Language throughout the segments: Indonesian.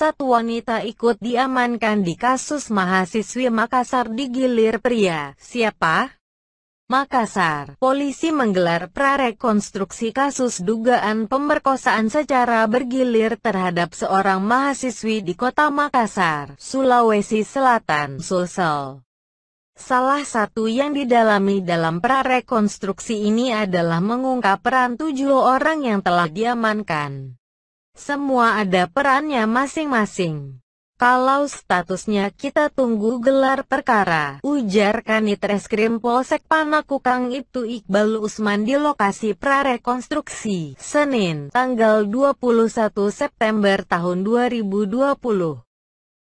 satu wanita ikut diamankan di kasus mahasiswi Makassar digilir pria. Siapa? Makassar. Polisi menggelar prarekonstruksi kasus dugaan pemerkosaan secara bergilir terhadap seorang mahasiswi di kota Makassar, Sulawesi Selatan, Sulsel. Salah satu yang didalami dalam prarekonstruksi ini adalah mengungkap peran tujuh orang yang telah diamankan. Semua ada perannya masing-masing. Kalau statusnya kita tunggu gelar perkara, ujar Kanit Reskrim Polsek Panakukang itu Iqbal Usman di lokasi prarekonstruksi, Senin, tanggal 21 September tahun 2020.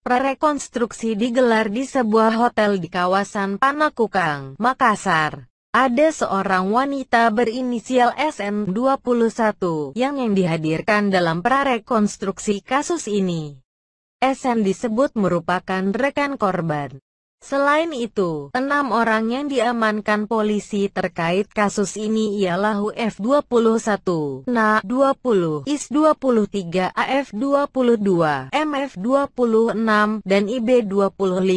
Prarekonstruksi digelar di sebuah hotel di kawasan Panakukang, Makassar. Ada seorang wanita berinisial SN21 yang yang dihadirkan dalam prarekonstruksi kasus ini. SN disebut merupakan rekan korban. Selain itu, enam orang yang diamankan polisi terkait kasus ini ialah UF21, NA20, IS23, AF22, MF26, dan IB25.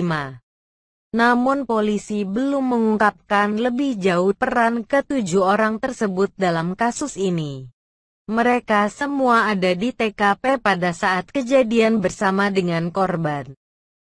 Namun polisi belum mengungkapkan lebih jauh peran ketujuh orang tersebut dalam kasus ini. Mereka semua ada di TKP pada saat kejadian bersama dengan korban.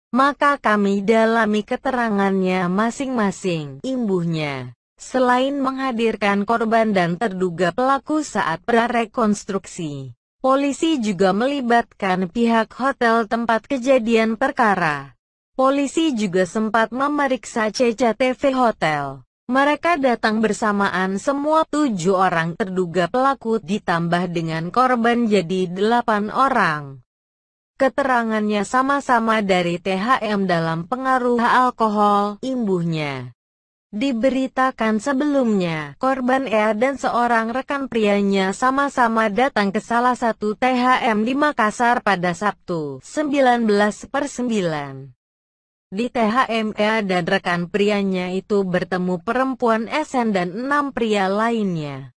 Maka kami dalami keterangannya masing-masing, imbuhnya. Selain menghadirkan korban dan terduga pelaku saat prarekonstruksi, polisi juga melibatkan pihak hotel tempat kejadian perkara. Polisi juga sempat memeriksa CCTV hotel. Mereka datang bersamaan semua tujuh orang terduga pelaku ditambah dengan korban jadi delapan orang. Keterangannya sama-sama dari THM dalam pengaruh alkohol, imbuhnya. Diberitakan sebelumnya, korban E dan seorang rekan prianya sama-sama datang ke salah satu THM di Makassar pada Sabtu, 19 9. Di THMA e dan rekan prianya itu bertemu perempuan SN dan enam pria lainnya.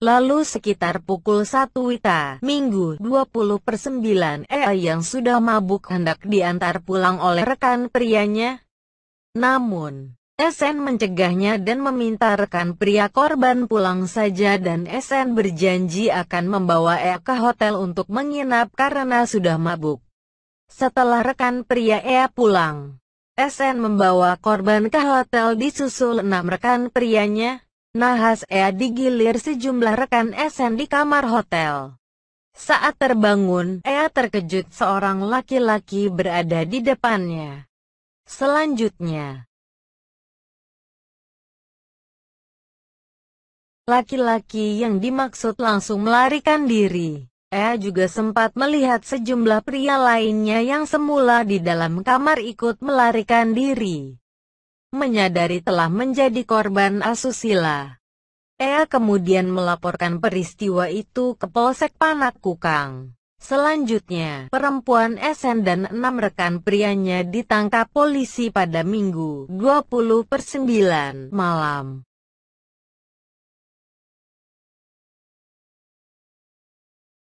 Lalu sekitar pukul 1 Wita, Minggu 20 per 9 EA yang sudah mabuk hendak diantar pulang oleh rekan prianya. Namun, SN mencegahnya dan meminta rekan pria korban pulang saja dan SN berjanji akan membawa EA ke hotel untuk menginap karena sudah mabuk. Setelah rekan pria EA pulang, SN membawa korban ke hotel disusul enam rekan prianya. Nahas Ea digilir sejumlah rekan SN di kamar hotel. Saat terbangun, Ea terkejut seorang laki-laki berada di depannya. Selanjutnya, laki-laki yang dimaksud langsung melarikan diri. Ea juga sempat melihat sejumlah pria lainnya yang semula di dalam kamar ikut melarikan diri. Menyadari telah menjadi korban asusila. Ea kemudian melaporkan peristiwa itu ke Polsek Panakukang. Selanjutnya, perempuan SN dan enam rekan prianya ditangkap polisi pada Minggu 20 malam.